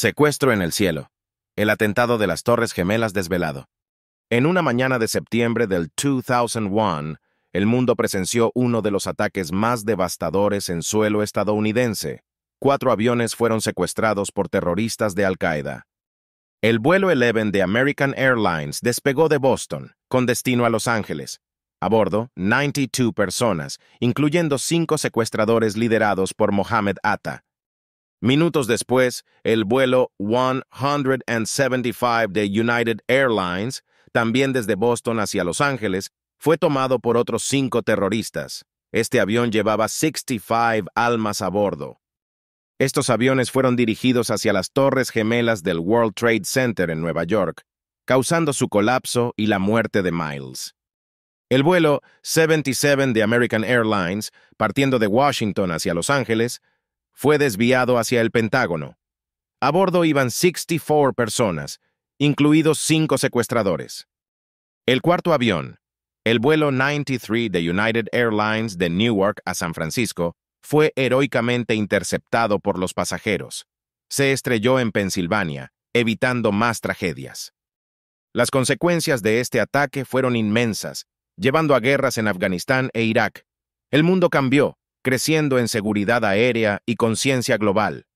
Secuestro en el cielo. El atentado de las Torres Gemelas desvelado. En una mañana de septiembre del 2001, el mundo presenció uno de los ataques más devastadores en suelo estadounidense. Cuatro aviones fueron secuestrados por terroristas de Al-Qaeda. El vuelo 11 de American Airlines despegó de Boston, con destino a Los Ángeles. A bordo, 92 personas, incluyendo cinco secuestradores liderados por Mohamed Atta, Minutos después, el vuelo 175 de United Airlines, también desde Boston hacia Los Ángeles, fue tomado por otros cinco terroristas. Este avión llevaba 65 almas a bordo. Estos aviones fueron dirigidos hacia las torres gemelas del World Trade Center en Nueva York, causando su colapso y la muerte de Miles. El vuelo 77 de American Airlines, partiendo de Washington hacia Los Ángeles, fue desviado hacia el Pentágono. A bordo iban 64 personas, incluidos cinco secuestradores. El cuarto avión, el vuelo 93 de United Airlines de Newark a San Francisco, fue heroicamente interceptado por los pasajeros. Se estrelló en Pensilvania, evitando más tragedias. Las consecuencias de este ataque fueron inmensas, llevando a guerras en Afganistán e Irak. El mundo cambió, creciendo en seguridad aérea y conciencia global.